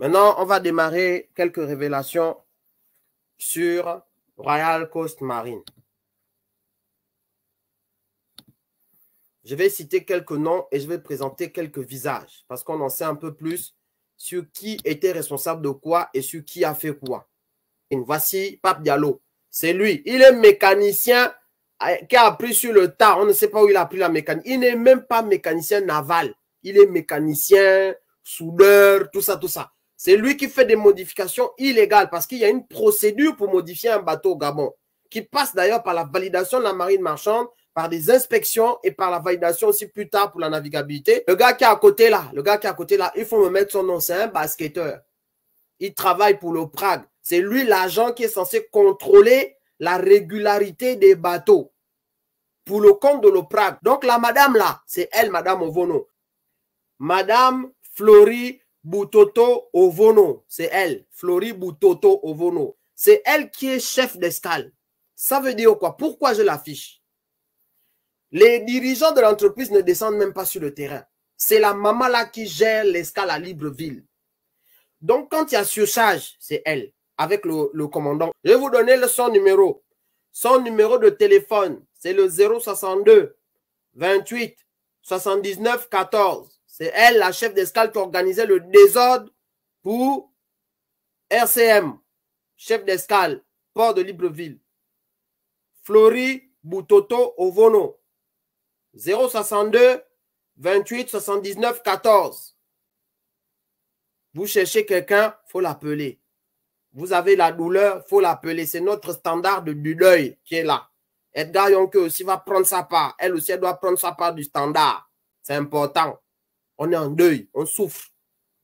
Maintenant, on va démarrer quelques révélations sur Royal Coast Marine. Je vais citer quelques noms et je vais présenter quelques visages parce qu'on en sait un peu plus sur qui était responsable de quoi et sur qui a fait quoi. voici Pape Diallo. C'est lui. Il est mécanicien euh, qui a appris sur le tas. On ne sait pas où il a appris la mécanique. Il n'est même pas mécanicien naval. Il est mécanicien, soudeur, tout ça, tout ça. C'est lui qui fait des modifications illégales parce qu'il y a une procédure pour modifier un bateau au Gabon qui passe d'ailleurs par la validation de la marine marchande, par des inspections et par la validation aussi plus tard pour la navigabilité. Le gars qui est à côté là, le gars qui est à côté là, il faut me mettre son nom, c'est un basketteur. Il travaille pour le Prague. C'est lui l'agent qui est censé contrôler la régularité des bateaux pour le compte de l'Oprague. Donc la madame là, c'est elle, madame Ovono. Madame Flori. Boutoto Ovono. C'est elle. Flori Boutoto Ovono. C'est elle qui est chef d'escale. Ça veut dire quoi Pourquoi je l'affiche Les dirigeants de l'entreprise ne descendent même pas sur le terrain. C'est la maman là qui gère l'escale à Libreville. Donc, quand il y a surcharge, c'est elle, avec le, commandant. Je vais vous donner son numéro. Son numéro de téléphone, c'est le 062 28 79 14. C'est elle, la chef d'escale, qui organisait le désordre pour RCM, chef d'escale, port de Libreville. Flori Boutoto Ovono, 062 28 79 14. Vous cherchez quelqu'un, faut l'appeler. Vous avez la douleur, faut l'appeler. C'est notre standard de, du qui est là. Edgar Yonke aussi va prendre sa part. Elle aussi, elle doit prendre sa part du standard. C'est important on est en deuil, on souffre.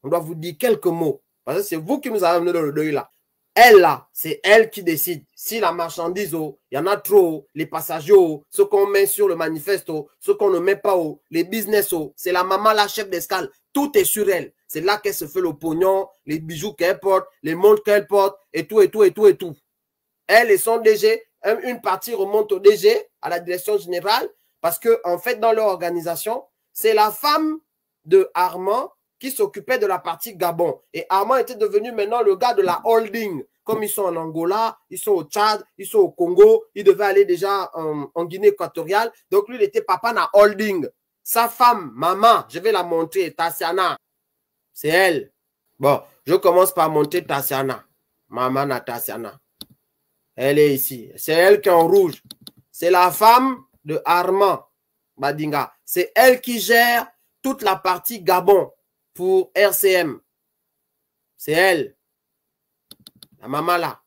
On doit vous dire quelques mots. Parce que c'est vous qui nous avez amené dans le deuil là. Elle là, c'est elle qui décide. Si la marchandise, oh, il y en a trop, oh, les passagers, oh, ce qu'on met sur le manifeste, ce qu'on ne met pas, les business, c'est la maman, la chef d'escale. Tout est sur elle. C'est là qu'elle se fait le pognon, les bijoux qu'elle porte, les montres qu'elle porte, et tout, et tout, et tout, et tout. Elle et son DG, une partie remonte au DG, à la direction générale, parce que, en fait, dans leur organisation, c'est la femme de Armand qui s'occupait de la partie Gabon. Et Armand était devenu maintenant le gars de la holding. Comme ils sont en Angola, ils sont au Tchad, ils sont au Congo, ils devaient aller déjà en, Guinée équatoriale. Donc lui, il était papa na holding. Sa femme, maman, je vais la montrer, Tassiana. C'est elle. Bon, je commence par monter Tassiana. Maman na Tassiana. Elle est ici. C'est elle qui est en rouge. C'est la femme de Armand Badinga. C'est elle qui gère toute la partie Gabon pour RCM. C'est elle, la maman là.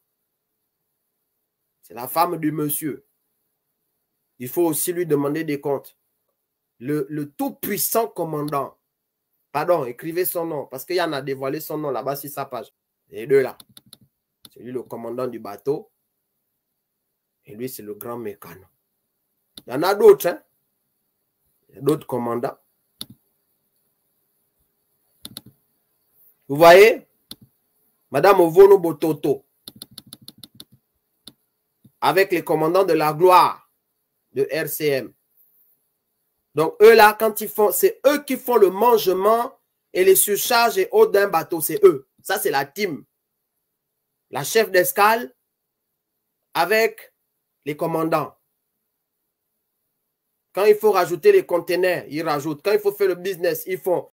C'est la femme du monsieur. Il faut aussi lui demander des comptes. Le, tout-puissant commandant. Pardon, écrivez son nom, parce qu'il y en a dévoilé son nom là-bas sur sa page. Les deux là. C'est lui le commandant du bateau. Et lui, c'est le grand mécano. Il y en a d'autres, hein? D'autres commandants. Vous voyez Madame Ovono Bototo, avec les commandants de la gloire de RCM. Donc, eux là, quand ils font, c'est eux qui font le mangement et les surcharges et haut d'un bateau, c'est eux. Ça, c'est la team. La chef d'escale avec les commandants. Quand il faut rajouter les conteneurs, ils rajoutent. Quand il faut faire le business, ils font.